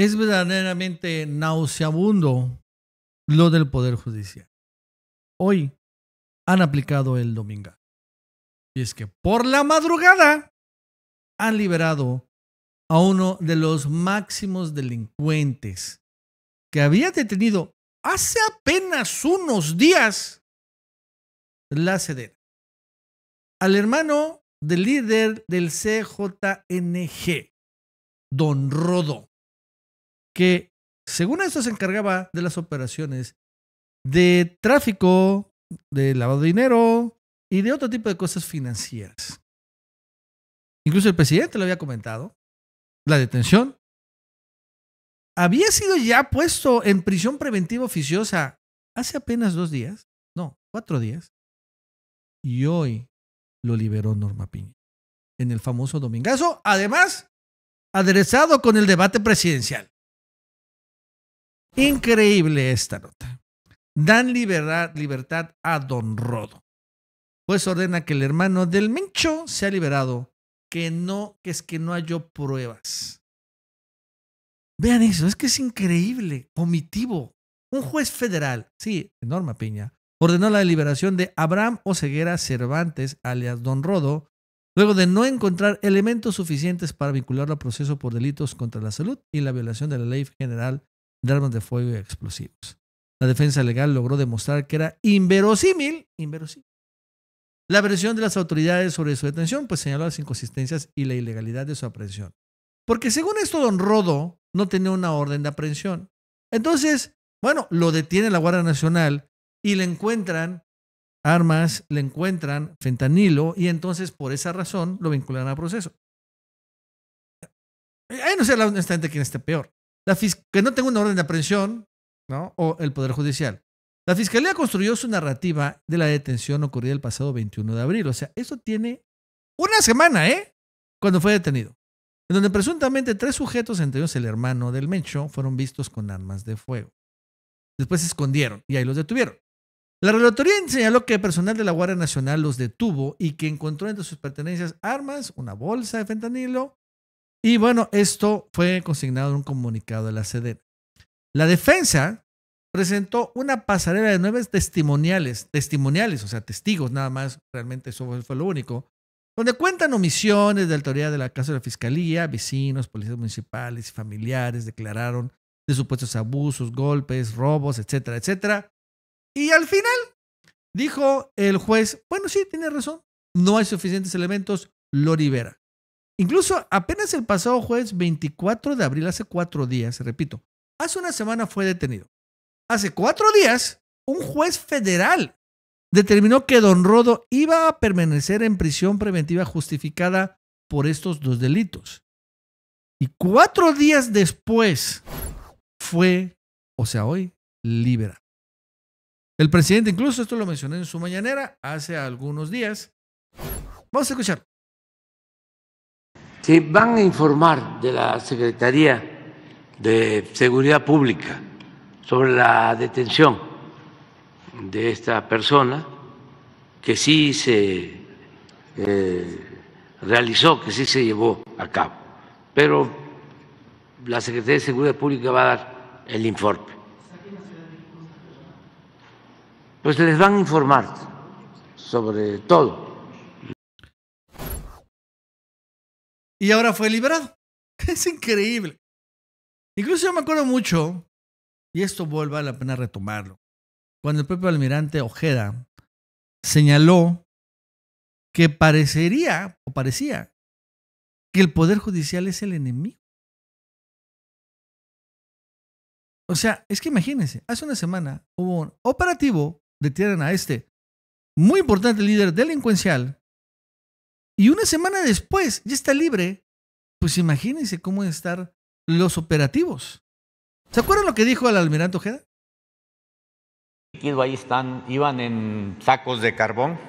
Es verdaderamente nauseabundo lo del Poder Judicial. Hoy han aplicado el domingo. Y es que por la madrugada han liberado a uno de los máximos delincuentes que había detenido hace apenas unos días la ceder Al hermano del líder del CJNG, Don Rodo que según esto se encargaba de las operaciones de tráfico, de lavado de dinero y de otro tipo de cosas financieras. Incluso el presidente lo había comentado, la detención. Había sido ya puesto en prisión preventiva oficiosa hace apenas dos días, no, cuatro días, y hoy lo liberó Norma Piña en el famoso domingazo, además aderezado con el debate presidencial. Increíble esta nota. Dan libertad, a Don Rodo. Pues ordena que el hermano del Mincho sea liberado, que no, que es que no halló pruebas. Vean eso, es que es increíble, omitivo. Un juez federal, sí, Norma Piña, ordenó la liberación de Abraham Oseguera Cervantes, alias Don Rodo, luego de no encontrar elementos suficientes para vincularlo al proceso por delitos contra la salud y la violación de la ley general de armas de fuego y explosivos. La defensa legal logró demostrar que era inverosímil, inverosímil. La versión de las autoridades sobre su detención pues señaló las inconsistencias y la ilegalidad de su aprehensión. Porque según esto, don Rodo no tenía una orden de aprehensión. Entonces, bueno, lo detiene la Guardia Nacional y le encuentran armas, le encuentran fentanilo y entonces por esa razón lo vinculan a proceso. Ahí no sé honestamente quién esté peor que no tenga una orden de aprehensión ¿no? o el Poder Judicial. La Fiscalía construyó su narrativa de la detención ocurrida el pasado 21 de abril. O sea, eso tiene una semana, ¿eh? Cuando fue detenido. En donde presuntamente tres sujetos, entre ellos el hermano del Mencho, fueron vistos con armas de fuego. Después se escondieron y ahí los detuvieron. La relatoría señaló que el personal de la Guardia Nacional los detuvo y que encontró entre sus pertenencias armas, una bolsa de fentanilo, y bueno, esto fue consignado en un comunicado de la SEDEN. La defensa presentó una pasarela de nueve testimoniales, testimoniales, o sea, testigos nada más, realmente eso fue lo único, donde cuentan omisiones de autoridad de la Casa de la Fiscalía, vecinos, policías municipales y familiares declararon de supuestos abusos, golpes, robos, etcétera, etcétera. Y al final dijo el juez, bueno, sí, tiene razón, no hay suficientes elementos, lo libera. Incluso apenas el pasado jueves 24 de abril, hace cuatro días, repito, hace una semana fue detenido. Hace cuatro días, un juez federal determinó que Don Rodo iba a permanecer en prisión preventiva justificada por estos dos delitos. Y cuatro días después fue, o sea, hoy, liberado. El presidente, incluso esto lo mencioné en su mañanera hace algunos días. Vamos a escuchar van a informar de la Secretaría de Seguridad Pública sobre la detención de esta persona, que sí se eh, realizó, que sí se llevó a cabo. Pero la Secretaría de Seguridad Pública va a dar el informe. Pues les van a informar sobre todo. y ahora fue liberado. Es increíble. Incluso yo me acuerdo mucho, y esto a la pena retomarlo, cuando el propio almirante Ojeda señaló que parecería o parecía que el poder judicial es el enemigo. O sea, es que imagínense, hace una semana hubo un operativo, detienen a este muy importante líder delincuencial y una semana después ya está libre, pues imagínense cómo estar los operativos. ¿Se acuerdan lo que dijo el almirante Ojeda? Ahí están, iban en sacos de carbón.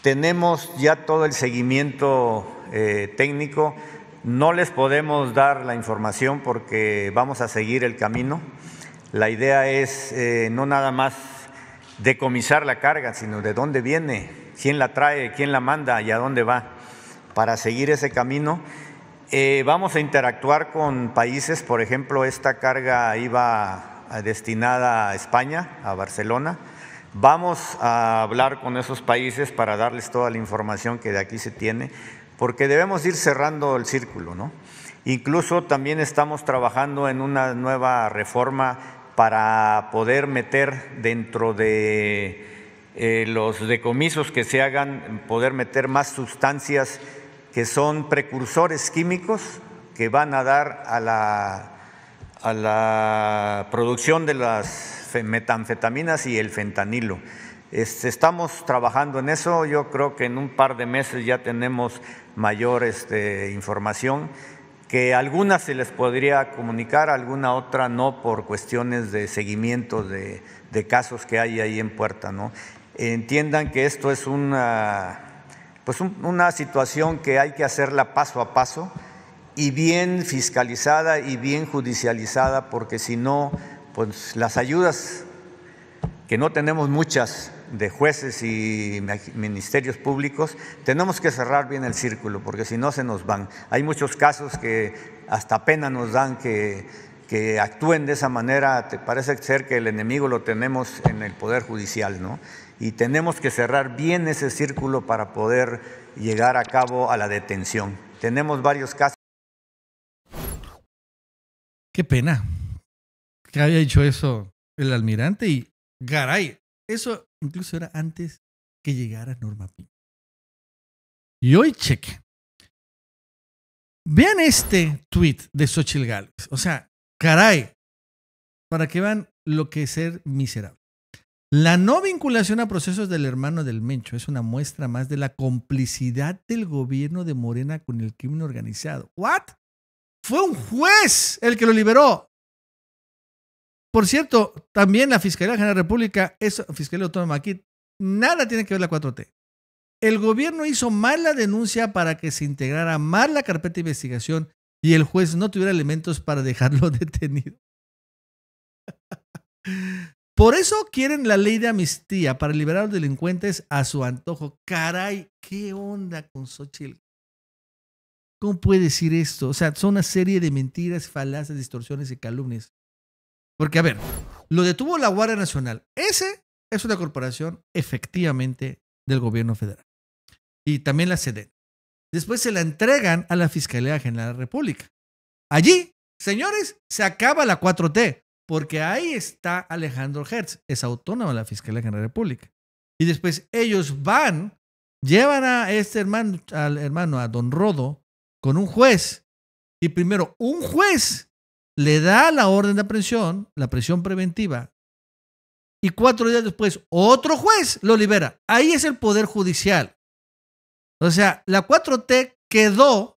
Tenemos ya todo el seguimiento eh, técnico. No les podemos dar la información porque vamos a seguir el camino. La idea es eh, no nada más decomisar la carga, sino de dónde viene, quién la trae, quién la manda y a dónde va para seguir ese camino. Eh, vamos a interactuar con países, por ejemplo, esta carga iba ah, destinada a España, a Barcelona. Vamos a hablar con esos países para darles toda la información que de aquí se tiene, porque debemos ir cerrando el círculo, ¿no? Incluso también estamos trabajando en una nueva reforma para poder meter dentro de eh, los decomisos que se hagan, poder meter más sustancias que son precursores químicos que van a dar a la, producción de las metanfetaminas y el fentanilo. Este, estamos trabajando en eso, yo creo que en un par de meses ya tenemos mayor este, información, que algunas se les podría comunicar, alguna otra no por cuestiones de seguimiento de, de casos que hay ahí en puerta. ¿no? entiendan que esto es una, pues una situación que hay que hacerla paso a paso y bien fiscalizada y bien judicializada, porque si no, pues las ayudas, que no tenemos muchas de jueces y ministerios públicos, tenemos que cerrar bien el círculo, porque si no se nos van. Hay muchos casos que hasta pena nos dan que, que actúen de esa manera, te parece ser que el enemigo lo tenemos en el Poder Judicial, ¿no? y tenemos que cerrar bien ese círculo para poder llegar a cabo a la detención. Tenemos varios casos. Qué pena que haya dicho eso el almirante y Garay. Eso incluso era antes que llegara Norma Pinto. Y hoy cheque. Vean este tweet de Xochil Gales. O sea, caray, para que van lo que ser miserable. La no vinculación a procesos del hermano del Mencho es una muestra más de la complicidad del gobierno de Morena con el crimen organizado. ¿What? Fue un juez el que lo liberó. Por cierto, también la Fiscalía General de la República, es Fiscalía Autónoma aquí, nada tiene que ver la 4T. El gobierno hizo mal la denuncia para que se integrara mal la carpeta de investigación y el juez no tuviera elementos para dejarlo detenido. Por eso quieren la ley de amnistía para liberar a los delincuentes a su antojo. Caray, ¿qué onda con Xochitl? ¿Cómo puede decir esto? O sea, son una serie de mentiras, falaces, distorsiones y calumnias. Porque, a ver, lo detuvo la Guardia Nacional. Ese es una corporación efectivamente del gobierno federal. Y también la C.D. Después se la entregan a la Fiscalía General de la República. Allí, señores, se acaba la 4T. Porque ahí está Alejandro Hertz, es autónomo la Fiscalía General de la República. Y después ellos van, llevan a este hermano, al hermano, a don Rodo, con un juez. Y primero, un juez le da la orden de aprehensión, la presión preventiva. Y cuatro días después, otro juez lo libera. Ahí es el Poder Judicial. O sea, la 4T quedó,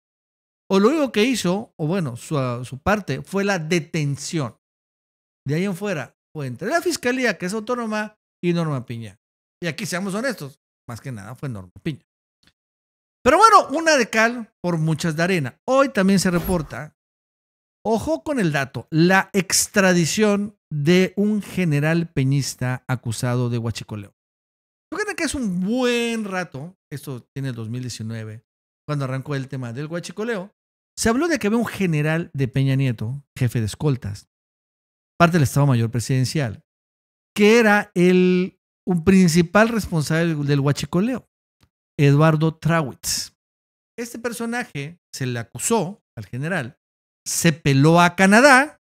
o lo único que hizo, o bueno, su, su parte, fue la detención. De ahí en fuera fue entre la fiscalía, que es autónoma, y Norma Piña. Y aquí seamos honestos, más que nada fue Norma Piña. Pero bueno, una de cal por muchas de arena. Hoy también se reporta, ojo con el dato, la extradición de un general peñista acusado de huachicoleo. Fíjate que es un buen rato, esto tiene el 2019, cuando arrancó el tema del huachicoleo, se habló de que había un general de Peña Nieto, jefe de escoltas, parte del Estado Mayor Presidencial, que era el un principal responsable del huachicoleo, Eduardo Trawitz. Este personaje se le acusó al general, se peló a Canadá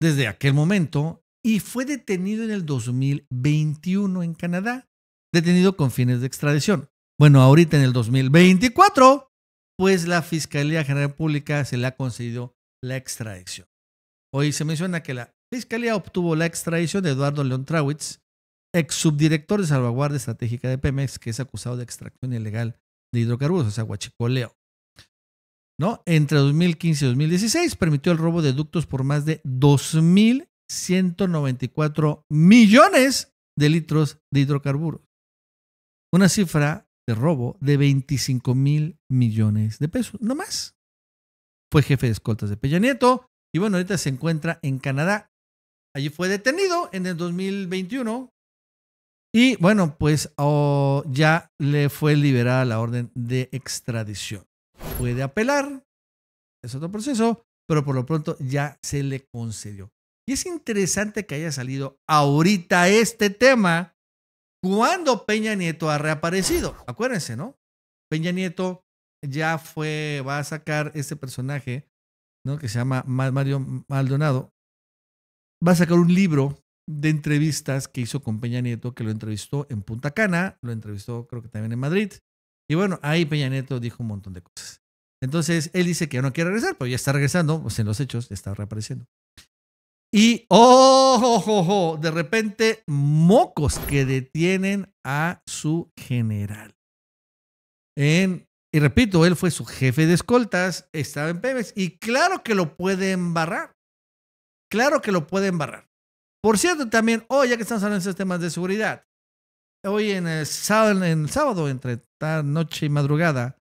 desde aquel momento y fue detenido en el 2021 en Canadá, detenido con fines de extradición. Bueno, ahorita en el 2024, pues la Fiscalía General Pública se le ha concedido la extradición. Hoy se menciona que la Fiscalía obtuvo la extradición de Eduardo León Trawitz, ex subdirector de salvaguardia estratégica de Pemex, que es acusado de extracción ilegal de hidrocarburos, o sea, guachicoleo. ¿No? Entre 2015 y 2016 permitió el robo de ductos por más de 2.194 millones de litros de hidrocarburos. Una cifra de robo de 25 mil millones de pesos, no más. Fue jefe de escoltas de Peña Nieto, y bueno, ahorita se encuentra en Canadá. Allí fue detenido en el 2021. Y bueno, pues oh, ya le fue liberada la orden de extradición. Puede apelar, es otro proceso, pero por lo pronto ya se le concedió. Y es interesante que haya salido ahorita este tema cuando Peña Nieto ha reaparecido. Acuérdense, ¿no? Peña Nieto ya fue, va a sacar este personaje ¿no? que se llama Mario Maldonado, va a sacar un libro de entrevistas que hizo con Peña Nieto, que lo entrevistó en Punta Cana, lo entrevistó creo que también en Madrid. Y bueno, ahí Peña Nieto dijo un montón de cosas. Entonces, él dice que ya no quiere regresar, pero ya está regresando, pues en los hechos está reapareciendo. Y, ojo, oh, de repente, mocos que detienen a su general en y repito, él fue su jefe de escoltas, estaba en Pérez y claro que lo pueden barrar, Claro que lo pueden barrar. Por cierto, también, hoy oh, ya que estamos hablando de temas de seguridad, hoy en el sábado, en entre noche y madrugada,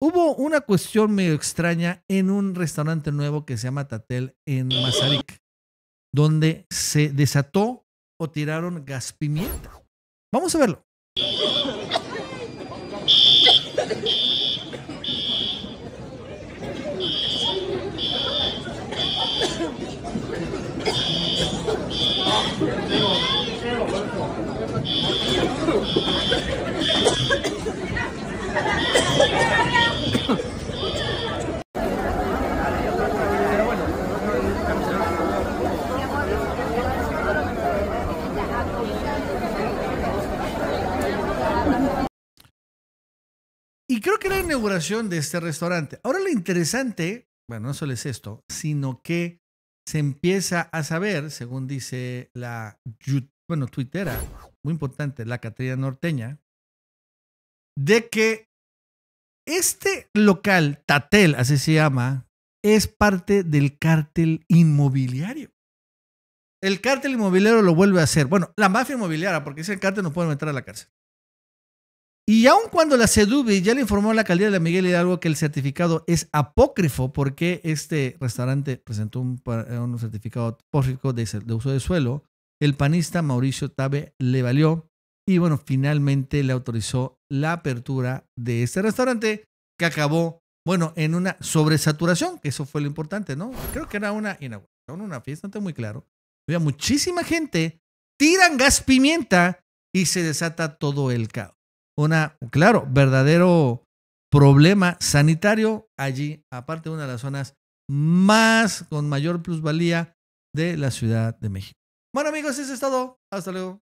hubo una cuestión medio extraña en un restaurante nuevo que se llama Tatel en Mazarik, donde se desató o tiraron gas pimienta. Vamos a verlo. Y creo que era la inauguración de este restaurante. Ahora lo interesante, bueno, no solo es esto, sino que se empieza a saber, según dice la, bueno, tuitera, muy importante, la Catrina Norteña, de que este local, Tatel, así se llama, es parte del cártel inmobiliario. El cártel inmobiliario lo vuelve a hacer. Bueno, la mafia inmobiliaria, porque ese el cártel no puede meter a la cárcel. Y aun cuando la CEDUBI ya le informó a la alcaldía de Miguel Hidalgo que el certificado es apócrifo porque este restaurante presentó un, eh, certificado apócrifo de, uso de suelo, el panista Mauricio Tabe le valió y bueno, finalmente le autorizó la apertura de este restaurante que acabó, bueno, en una sobresaturación, que eso fue lo importante, ¿no? Creo que era una inauguración, una fiesta, no muy claro. Había muchísima gente, tiran gas pimienta y se desata todo el caos una, claro, verdadero problema sanitario allí, aparte de una de las zonas más con mayor plusvalía de la Ciudad de México. Bueno amigos, ese es todo. Hasta luego.